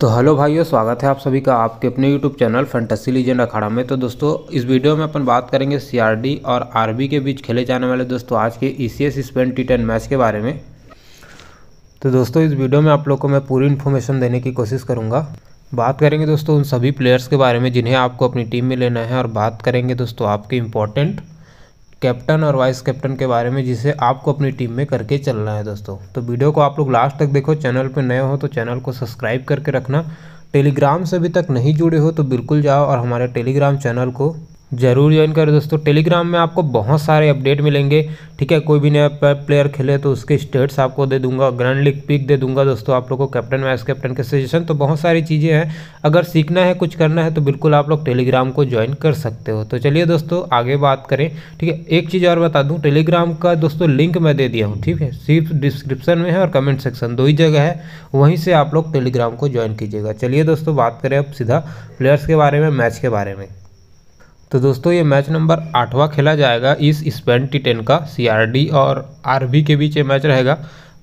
तो हेलो भाइयों स्वागत है आप सभी का आपके अपने YouTube channel Fantasy Legend Akhada में तो दोस्तों इस वीडियो में अपन बात करेंगे सीआरडी और आरबी के बीच खेले जाने वाले दोस्तों आज के ECS Spain T ten match के बारे में तो दोस्तों इस वीडियो में आप लोग को मैं पूरी इन्फॉर्मेशन देने की कोशिश करूँगा बात करेंगे दोस्तों उन सभी प्लेयर्स के बारे में जिन्हें आपको अपनी टीम में लेना है और बात करेंगे दोस्तों आपके इम्पोर्टेंट कैप्टन और वाइस कैप्टन के बारे में जिसे आपको अपनी टीम में करके चलना है दोस्तों तो वीडियो को आप लोग लास्ट तक देखो चैनल पर नए हो तो चैनल को सब्सक्राइब करके रखना टेलीग्राम से अभी तक नहीं जुड़े हो तो बिल्कुल जाओ और हमारे टेलीग्राम चैनल को ज़रूर ज्वाइन करें दोस्तों टेलीग्राम में आपको बहुत सारे अपडेट मिलेंगे ठीक है कोई भी नया प्लेयर खेले तो उसके स्टेट्स आपको दे दूंगा ग्रैंड लीग पिक दे दूंगा दोस्तों आप लोग को कैप्टन वाइस कैप्टन के सजेशन तो बहुत सारी चीज़ें हैं अगर सीखना है कुछ करना है तो बिल्कुल आप लोग टेलीग्राम को ज्वाइन कर सकते हो तो चलिए दोस्तों आगे बात करें ठीक है एक चीज़ और बता दूँ टेलीग्राम का दोस्तों लिंक मैं दे दिया हूँ ठीक है सिर्फ डिस्क्रिप्शन में है और कमेंट सेक्शन दो ही जगह है वहीं से आप लोग टेलीग्राम को ज्वाइन कीजिएगा चलिए दोस्तों बात करें अब सीधा प्लेयर्स के बारे में मैच के बारे में तो दोस्तों ये मैच नंबर आठवां खेला जाएगा इस स्पेन टी टेन का सीआरडी और आरबी के बीच ये मैच रहेगा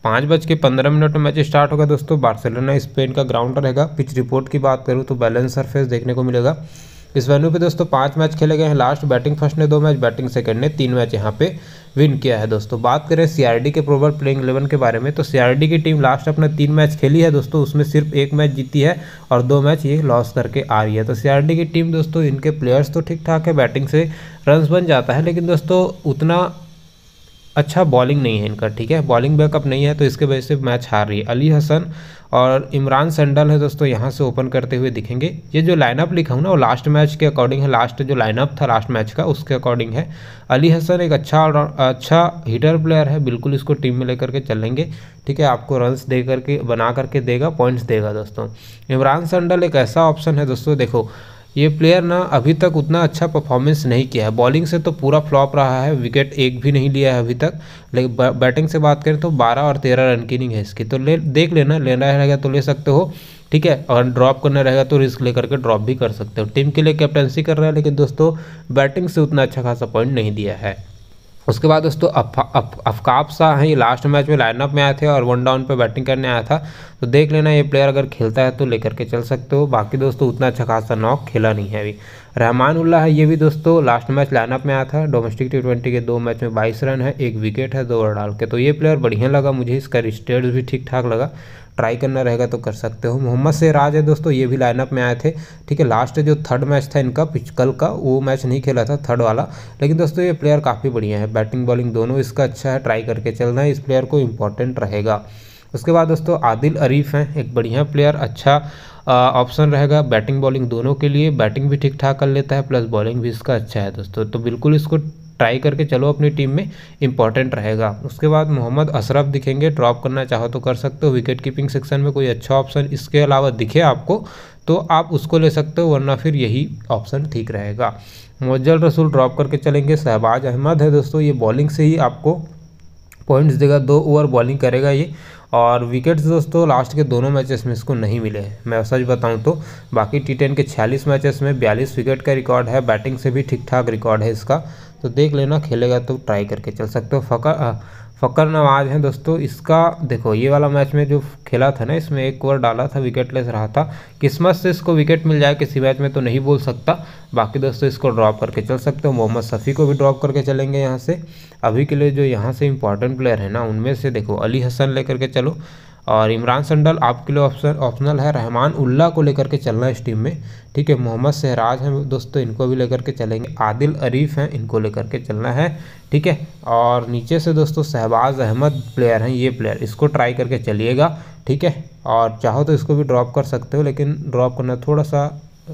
पाँच बज के पंद्रह मिनट में मैच स्टार्ट होगा दोस्तों बार्सिलोना स्पेन का ग्राउंड रहेगा पिच रिपोर्ट की बात करूँ तो बैलेंस सरफेस देखने को मिलेगा इस वेन्यू पे दोस्तों पांच मैच खेले गए हैं लास्ट बैटिंग फर्स्ट ने दो मैच बैटिंग सेकंड ने तीन मैच यहाँ पे विन किया है दोस्तों बात करें सीआरडी के प्रोवर प्लेइंग इलेवन के बारे में तो सीआरडी की टीम लास्ट अपने तीन मैच खेली है दोस्तों उसमें सिर्फ एक मैच जीती है और दो मैच ये लॉस करके आ रही है तो सीआरडी की टीम दोस्तों इनके प्लेयर्स तो ठीक ठाक है बैटिंग से रन्स बन जाता है लेकिन दोस्तों उतना अच्छा बॉलिंग नहीं है इनका ठीक है बॉलिंग बैकअप नहीं है तो इसके वजह से मैच हार रही है अली हसन और इमरान सेंडल है दोस्तों यहाँ से ओपन करते हुए दिखेंगे ये जो लाइनअप लिखा हूँ ना वो लास्ट मैच के अकॉर्डिंग है लास्ट जो लाइनअप था लास्ट मैच का उसके अकॉर्डिंग है अली हसन एक अच्छा अच्छा हीटर प्लेयर है बिल्कुल इसको टीम में लेकर के चलेंगे ठीक है आपको रन्स दे करके बना करके देगा पॉइंट्स देगा दोस्तों इमरान सेंडल एक ऐसा ऑप्शन है दोस्तों देखो ये प्लेयर ना अभी तक उतना अच्छा परफॉर्मेंस नहीं किया है बॉलिंग से तो पूरा फ्लॉप रहा है विकेट एक भी नहीं लिया है अभी तक लेकिन बैटिंग से बात करें तो बारह और तेरह रन की इनिंग है इसकी तो ले देख लेना लेना रहेगा तो ले सकते हो ठीक है और ड्रॉप करना रहेगा तो रिस्क लेकर के ड्रॉप भी कर सकते हो टीम के लिए कैप्टनसी कर रहा है लेकिन दोस्तों बैटिंग से उतना अच्छा खासा पॉइंट नहीं दिया है उसके बाद दोस्तों अफकाब शाह हैं ये लास्ट मैच में लाइनअप में आए थे और वन डाउन पे बैटिंग करने आया था तो देख लेना ये प्लेयर अगर खेलता है तो लेकर के चल सकते हो बाकी दोस्तों उतना अच्छा खासा नॉक खेला नहीं है अभी रहमानुल्ला है ये भी दोस्तों लास्ट मैच लाइनअप में आया था डोमेस्टिक टी ट्वेंटी के दो मैच में बाईस रन है एक विकेट है दो ओवर डाल के तो ये प्लेयर बढ़िया लगा मुझे इसका स्टेट भी ठीक ठाक लगा ट्राई करना रहेगा तो कर सकते हो मोहम्मद राज है दोस्तों ये भी लाइनअप में आए थे ठीक है लास्ट जो थर्ड मैच था इनका पिचकल का वो मैच नहीं खेला था थर्ड वाला लेकिन दोस्तों ये प्लेयर काफ़ी बढ़िया है बैटिंग बॉलिंग दोनों इसका अच्छा है ट्राई करके चलना है इस प्लेयर को इंपॉर्टेंट रहेगा उसके बाद दोस्तों आदिल अरीफ हैं एक बढ़िया प्लेयर अच्छा ऑप्शन रहेगा बैटिंग बॉलिंग दोनों के लिए बैटिंग भी ठीक ठाक कर लेता है प्लस बॉलिंग भी इसका अच्छा है दोस्तों तो बिल्कुल इसको ट्राई करके चलो अपनी टीम में इंपॉर्टेंट रहेगा उसके बाद मोहम्मद अशरफ दिखेंगे ड्रॉप करना चाहो तो कर सकते हो विकेट कीपिंग सेक्शन में कोई अच्छा ऑप्शन इसके अलावा दिखे आपको तो आप उसको ले सकते हो वरना फिर यही ऑप्शन ठीक रहेगा मुज्जल रसूल ड्रॉप करके चलेंगे शहबाज अहमद है दोस्तों ये बॉलिंग से ही आपको पॉइंट्स देगा दो ओवर बॉलिंग करेगा ये और विकेट्स दोस्तों लास्ट के दोनों मैचेस में इसको नहीं मिले हैं मैं सच बताऊं तो बाकी टी टेन के 46 मैचेस में 42 विकेट का रिकॉर्ड है बैटिंग से भी ठीक ठाक रिकॉर्ड है इसका तो देख लेना खेलेगा तो ट्राई करके चल सकते हो फका फ़कर नवाज़ हैं दोस्तों इसका देखो ये वाला मैच में जो खेला था ना इसमें एक ओवर डाला था विकेटलेस रहा था किस्मत से इसको विकेट मिल जाए किसी मैच में तो नहीं बोल सकता बाकी दोस्तों इसको ड्रॉप करके चल सकते हो मोहम्मद सफ़ी को भी ड्रॉप करके चलेंगे यहाँ से अभी के लिए जो यहाँ से इंपॉर्टेंट प्लेयर है ना उनमें से देखो अली हसन ले करके चलो और इमरान संडल आपके लिए ऑप्शन ऑप्शनल है रहमान उल्ला को लेकर के चलना है इस टीम में ठीक है मोहम्मद शहराज हैं दोस्तों तो इनको भी लेकर के चलेंगे आदिल अरीफ हैं इनको लेकर के चलना है ठीक है और नीचे से दोस्तों शहबाज अहमद प्लेयर हैं ये प्लेयर इसको ट्राई करके चलिएगा ठीक है और चाहो तो इसको भी ड्रॉप कर सकते हो लेकिन ड्रॉप करना थोड़ा सा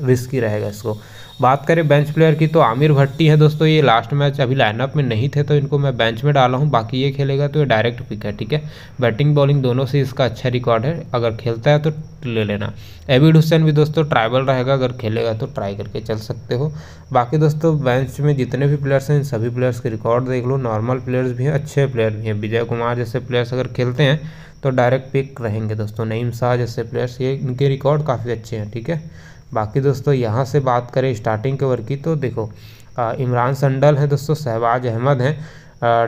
रिस्की रहेगा इसको बात करें बेंच प्लेयर की तो आमिर भट्टी है दोस्तों ये लास्ट मैच अभी लाइनअप में नहीं थे तो इनको मैं बेंच में डाला हूँ बाकी ये खेलेगा तो ये डायरेक्ट पिक है ठीक है बैटिंग बॉलिंग दोनों से इसका अच्छा रिकॉर्ड है अगर खेलता है तो ले लेना एविड हुसैन भी दोस्तों ट्राइबल रहेगा अगर खेलेगा तो ट्राई करके चल सकते हो बाकी दोस्तों बेंच में जितने भी प्लेयर्स हैं इन सभी प्लेयर्स के रिकॉर्ड देख लो नॉर्मल प्लेयर्स भी हैं अच्छे प्लेयर भी हैं विजय कुमार जैसे प्लेयर्स अगर खेलते हैं तो डायरेक्ट पिक रहेंगे दोस्तों नईम शाह जैसे प्लेयर्स ये इनके रिकॉर्ड काफ़ी अच्छे हैं ठीक है बाकी दोस्तों यहाँ से बात करें स्टार्टिंग के ओवर की तो देखो इमरान संडल हैं दोस्तों शहबाज अहमद हैं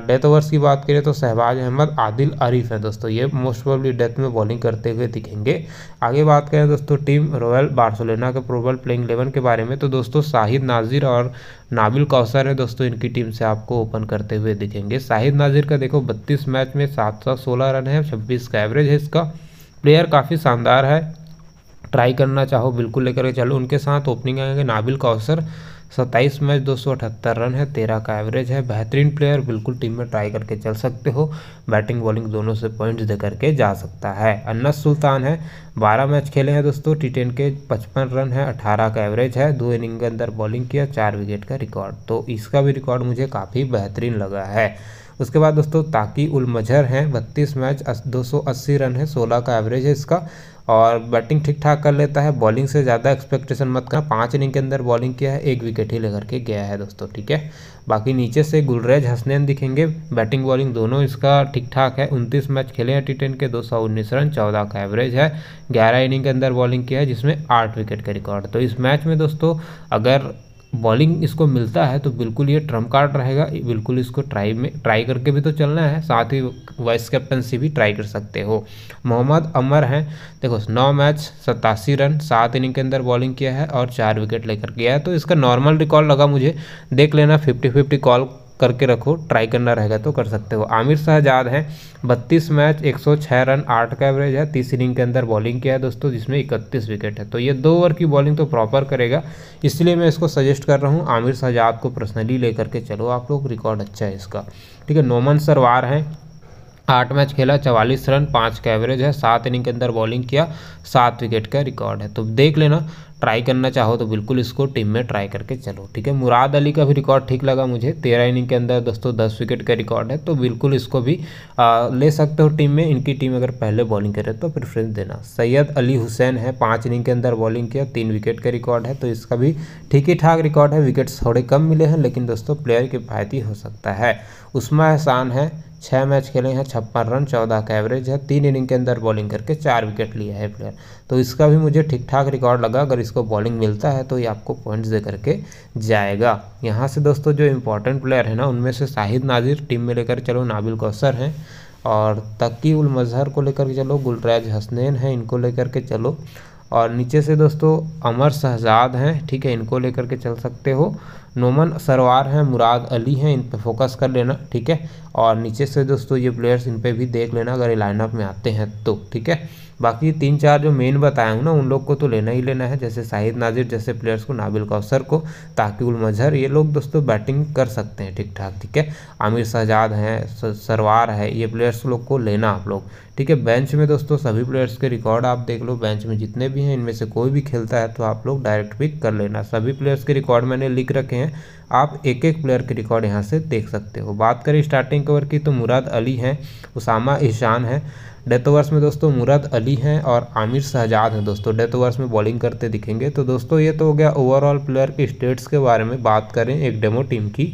डेथ ओवर्स की बात करें तो शहबाज अहमद आदिल आरिफ हैं दोस्तों ये मोस्ट प्रोबली डेथ में बॉलिंग करते हुए दिखेंगे आगे बात करें दोस्तों टीम रॉयल बार्सोलोना के प्रोबल प्लेइंग इलेवन के बारे में तो दोस्तों शाहिद नाजिर और नाबिल कौसर है दोस्तों इनकी टीम से आपको ओपन करते हुए दिखेंगे शाहिद नाजिर का देखो बत्तीस मैच में सात रन है छब्बीस का एवरेज है इसका प्लेयर काफ़ी शानदार है ट्राई करना चाहो बिल्कुल लेकर के चलो उनके साथ ओपनिंग आएंगे नाबिल कौसर सत्ताईस मैच दो रन है तेरह का एवरेज है बेहतरीन प्लेयर बिल्कुल टीम में ट्राई करके चल सकते हो बैटिंग बॉलिंग दोनों से पॉइंट्स दे करके जा सकता है अन्नस सुल्तान है बारह मैच खेले हैं दोस्तों टी टेन के पचपन रन है अठारह का एवरेज है दो इनिंग के अंदर बॉलिंग किया चार विकेट का रिकॉर्ड तो इसका भी रिकॉर्ड मुझे काफ़ी बेहतरीन लगा है उसके बाद दोस्तों ताकि उल मजहर हैं बत्तीस मैच दो रन है सोलह का एवरेज है इसका और बैटिंग ठीक ठाक कर लेता है बॉलिंग से ज़्यादा एक्सपेक्टेशन मत करना पाँच इनिंग के अंदर बॉलिंग किया है एक विकेट ही लेकर के गया है दोस्तों ठीक है बाकी नीचे से गुलरेज हसनैन दिखेंगे बैटिंग बॉलिंग दोनों इसका ठीक ठाक है उनतीस मैच खेले हैं टी टेन के दो सौ उन्नीस रन चौदह का एवरेज है ग्यारह इनिंग के अंदर बॉलिंग किया है जिसमें आठ विकेट का रिकॉर्ड तो इस मैच में दोस्तों अगर बॉलिंग इसको मिलता है तो बिल्कुल ये ट्रम्प कार्ड रहेगा बिल्कुल इसको ट्राई में ट्राई करके भी तो चलना है साथ ही वाइस कैप्टनसी भी ट्राई कर सकते हो मोहम्मद अमर हैं देखो नौ मैच सतासी रन सात इनिंग के अंदर बॉलिंग किया है और चार विकेट लेकर गया है तो इसका नॉर्मल रिकॉर्ड लगा मुझे देख लेना फिफ्टी फिफ्टी कॉल करके रखो ट्राई करना रहेगा तो कर सकते हो आमिर शाहजाद हैं बत्तीस मैच 106 रन आठ का एवरेज है तीस इनिंग के अंदर बॉलिंग किया है दोस्तों जिसमें इकतीस विकेट है तो ये दो ओवर की बॉलिंग तो प्रॉपर करेगा इसलिए मैं इसको सजेस्ट कर रहा हूँ आमिर शाहजाद को पर्सनली लेकर के चलो आप लोग रिकॉर्ड अच्छा है इसका ठीक है नोमन सरवार हैं आठ मैच खेला चवालीस रन पाँच का एवरेज है सात इनिंग के अंदर बॉलिंग किया सात विकेट का रिकॉर्ड है तो देख लेना ट्राई करना चाहो तो बिल्कुल इसको टीम में ट्राई करके चलो ठीक है मुराद अली का भी रिकॉर्ड ठीक लगा मुझे तेरह इनिंग के अंदर दोस्तों दस विकेट का रिकॉर्ड है तो बिल्कुल इसको भी आ, ले सकते हो टीम में इनकी टीम अगर पहले बॉलिंग करे तो प्रेफरेंस देना सैयद अली हुसैन है पाँच इनिंग के अंदर बॉलिंग किया तीन विकेट का रिकॉर्ड है तो इसका भी ठीक ही ठाक रिकॉर्ड है विकेट थोड़े कम मिले हैं लेकिन दोस्तों प्लेयर किफ़ायती हो सकता है उस्मा एहसान है छः मैच खेले हैं छप्पन रन चौदह का एवरेज है तीन इनिंग के अंदर बॉलिंग करके चार विकेट लिया है प्लेयर तो इसका भी मुझे ठीक ठाक रिकॉर्ड लगा अगर इसको बॉलिंग मिलता है तो ये आपको पॉइंट्स दे करके जाएगा यहाँ से दोस्तों जो इंपॉर्टेंट प्लेयर है ना उनमें से शाहिद नाजिर टीम में लेकर चलो नाबिल कौसर हैं और तकी उल मजहर को लेकर के चलो गुलराज हसनैन हैं इनको लेकर के चलो और नीचे से दोस्तों अमर शहजाद हैं ठीक है इनको लेकर के चल सकते हो नोमन सरवार हैं मुराद अली हैं इन पर फोकस कर लेना ठीक है और नीचे से दोस्तों ये प्लेयर्स इन पर भी देख लेना अगर ये लाइनअप में आते हैं तो ठीक है बाकी तीन चार जो मेन बताया हूँ ना उन लोग को तो लेना ही लेना है जैसे शाहिद नाजिर जैसे प्लेयर्स को नाबिल कौसर को ताकिबुल मजहर ये लोग दोस्तों बैटिंग कर सकते हैं ठीक ठाक ठीक है आमिर शहजाद हैं सरवार है ये प्लेयर्स लोग को लेना आप लोग ठीक है बेंच में दोस्तों सभी प्लेयर्स के रिकॉर्ड आप देख लो बेंच में जितने भी हैं इनमें से कोई भी खेलता है तो आप लोग डायरेक्ट पिक कर लेना सभी प्लेयर्स के रिकॉर्ड मैंने लिख रखे हैं आप एक एक प्लेयर के रिकॉर्ड यहाँ से देख सकते हो बात करें स्टार्टिंग कवर की तो मुराद अली हैं उसामा ईशान हैं डेथ ओवर्स में दोस्तों मुराद अली हैं और आमिर शहजाद हैं दोस्तों डेथ ओवर्स में बॉलिंग करते दिखेंगे तो दोस्तों ये तो हो गया ओवरऑल प्लेयर के स्टेट्स के बारे में बात करें एक डेमो टीम की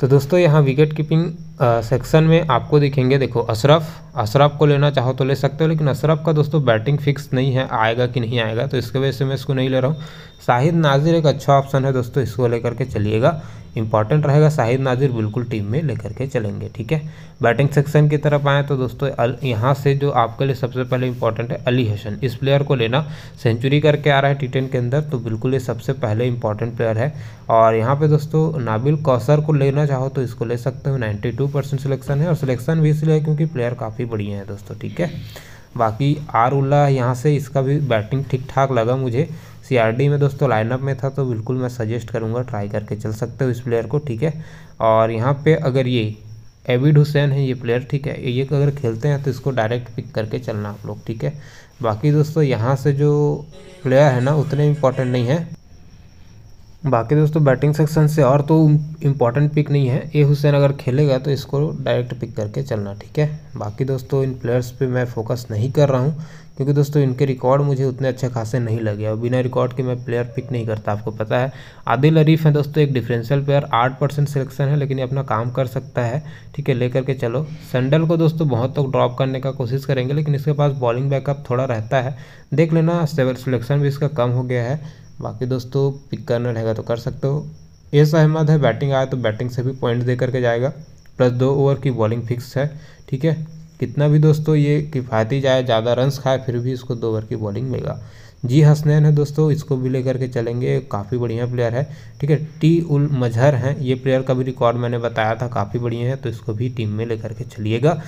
तो दोस्तों यहाँ विकेट कीपिंग सेक्शन में आपको दिखेंगे देखो अशरफ अशरफ को लेना चाहो तो ले सकते हो लेकिन अशरफ का दोस्तों बैटिंग फिक्स नहीं है आएगा कि नहीं आएगा तो इसके वजह से मैं इसको नहीं ले रहा हूँ शाहिद नाजिर एक अच्छा ऑप्शन है दोस्तों इसको लेकर के चलिएगा इंपॉर्टेंट रहेगा शाहिद नाजिर बिल्कुल टीम में लेकर के चलेंगे ठीक है बैटिंग सेक्शन की तरफ आएँ तो दोस्तों यहाँ से जो आपके लिए सबसे पहले इंपॉर्टेंट है अली हसन इस प्लेयर को लेना सेंचुरी करके आ रहा है टी टेन के अंदर तो बिल्कुल ये सबसे पहले इंपॉर्टेंट प्लेयर है और यहाँ पर दोस्तों नाबिल कौसर को लेना चाहो तो इसको ले सकते हो नाइन्टी टू परसेंट सिलेक्शन है और सिलेक्शन भी इसलिए है क्योंकि प्लेयर काफ़ी बढ़िया है दोस्तों ठीक है बाकी आर उल्ला यहाँ से इसका भी बैटिंग ठीक ठाक लगा मुझे सीआरडी में दोस्तों लाइनअप में था तो बिल्कुल मैं सजेस्ट करूँगा ट्राई करके चल सकते हो इस प्लेयर को ठीक है और यहाँ पे अगर ये एविड हुसैन है ये प्लेयर ठीक है ये अगर खेलते हैं तो इसको डायरेक्ट पिक करके चलना आप लोग ठीक है बाकी दोस्तों यहाँ से जो प्लेयर है ना उतने इंपॉर्टेंट नहीं है बाकी दोस्तों बैटिंग सेक्शन से और तो इम्पॉर्टेंट पिक नहीं है ए हुसैन अगर खेलेगा तो इसको डायरेक्ट पिक करके चलना ठीक है बाकी दोस्तों इन प्लेयर्स पे मैं फोकस नहीं कर रहा हूँ क्योंकि दोस्तों इनके रिकॉर्ड मुझे उतने अच्छे खासे नहीं लगे और बिना रिकॉर्ड के मैं प्लेयर पिक नहीं करता आपको पता है आदिल अरीफ है दोस्तों एक डिफरेंशियल प्लेयर आठ परसेंट सिलेक्शन है लेकिन ये अपना काम कर सकता है ठीक है लेकर के चलो सैंडल को दोस्तों बहुत तक तो ड्रॉप करने का कोशिश करेंगे लेकिन इसके पास बॉलिंग बैकअप थोड़ा रहता है देख लेना सिलेक्शन भी इसका कम हो गया है बाकी दोस्तों पिक करना रहेगा तो कर सकते हो एस अहमद है बैटिंग आया तो बैटिंग से भी पॉइंट दे करके जाएगा प्लस दो ओवर की बॉलिंग फिक्स है ठीक है कितना भी दोस्तों ये किफ़ायती जाए ज़्यादा रन्स खाए फिर भी इसको दो ओवर की बॉलिंग मिलेगा जी हसनैन है दोस्तों इसको भी लेकर के चलेंगे काफ़ी बढ़िया प्लेयर है ठीक है टी उल मजहर हैं ये प्लेयर का भी रिकॉर्ड मैंने बताया था काफ़ी बढ़िया है तो इसको भी टीम में लेकर के चलिएगा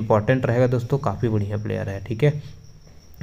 इंपॉर्टेंट रहेगा दोस्तों काफ़ी बढ़िया प्लेयर है ठीक है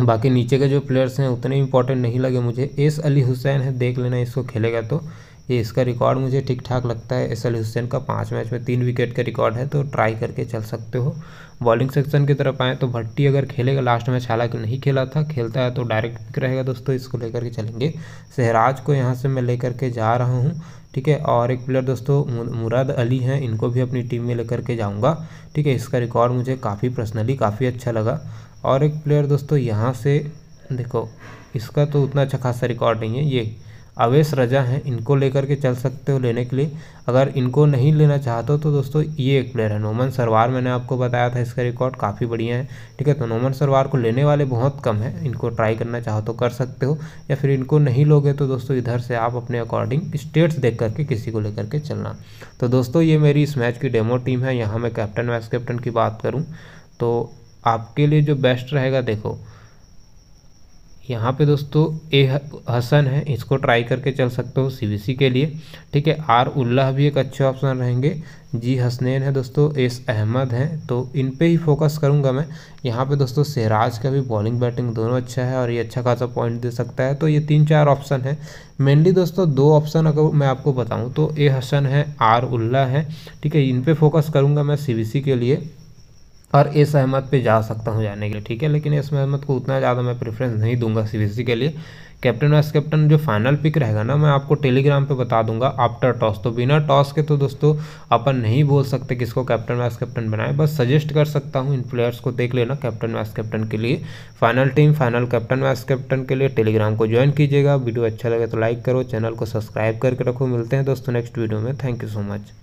बाकी नीचे के जो प्लेयर्स हैं उतने इंपॉर्टेंट नहीं लगे मुझे एस अली हुसैन है देख लेना इसको खेलेगा तो ये इसका रिकॉर्ड मुझे ठीक ठाक लगता है एस अली हुसैन का पाँच मैच में तीन विकेट का रिकॉर्ड है तो ट्राई करके चल सकते हो बॉलिंग सेक्शन की तरफ आए तो भट्टी अगर खेलेगा लास्ट मैच हालांकि नहीं खेला था खेलता है तो डायरेक्ट रहेगा दोस्तों इसको लेकर के चलेंगे सहराज को यहाँ से मैं लेकर के जा रहा हूँ ठीक है और एक प्लेयर दोस्तों मुराद अली हैं इनको भी अपनी टीम में लेकर के जाऊँगा ठीक है इसका रिकॉर्ड मुझे काफ़ी पर्सनली काफ़ी अच्छा लगा और एक प्लेयर दोस्तों यहाँ से देखो इसका तो उतना अच्छा खासा रिकॉर्ड नहीं है ये अवेश रजा हैं इनको लेकर के चल सकते हो लेने के लिए अगर इनको नहीं लेना चाहते हो तो दोस्तों ये एक प्लेयर है नोमन सरवार मैंने आपको बताया था इसका रिकॉर्ड काफ़ी बढ़िया है ठीक है तो नोमन सरवार को लेने वाले बहुत कम हैं इनको ट्राई करना चाहो तो कर सकते हो या फिर इनको नहीं लोगे तो दोस्तों इधर से आप अपने अकॉर्डिंग स्टेट्स देख करके किसी को लेकर के चलना तो दोस्तों ये मेरी इस मैच की डेमो टीम है यहाँ मैं कैप्टन वाइस कैप्टन की बात करूँ तो आपके लिए जो बेस्ट रहेगा देखो यहाँ पे दोस्तों ए हसन है इसको ट्राई करके चल सकते हो सीबीसी के लिए ठीक है आर उल्लाह भी एक अच्छे ऑप्शन रहेंगे जी हसनैन है दोस्तों एस अहमद हैं तो इन पे ही फोकस करूँगा मैं यहाँ पे दोस्तों सहराज का भी बॉलिंग बैटिंग दोनों अच्छा है और ये अच्छा खासा पॉइंट दे सकता है तो ये तीन चार ऑप्शन है मेनली दोस्तों दो ऑप्शन अगर मैं आपको बताऊँ तो ए हसन है आर उल्लाह है ठीक है इन पर फोकस करूँगा मैं सी के लिए और इस अहमद पे जा सकता हूँ जाने के लिए ठीक है लेकिन इस अहमद को उतना ज़्यादा मैं प्रेफरेंस नहीं दूंगा सी के लिए कैप्टन वाइस कैप्टन जो फाइनल पिक रहेगा ना मैं आपको टेलीग्राम पे बता दूंगा आफ्टर टॉस तो बिना टॉस के तो दोस्तों अपन नहीं बोल सकते किसको कैप्टन वाइस कैप्टन बनाए बस सजेस्ट कर सकता हूँ इन प्लेयर्स को देख लेना कैप्टन वाइस कैप्टन के लिए final team final captain vice captain के लिए टेलीग्राम को ज्वाइन कीजिएगा वीडियो अच्छा लगे तो लाइक करो चैनल को सब्सक्राइब करके रखो मिलते हैं दोस्तों नेक्स्ट वीडियो में थैंक यू सो मच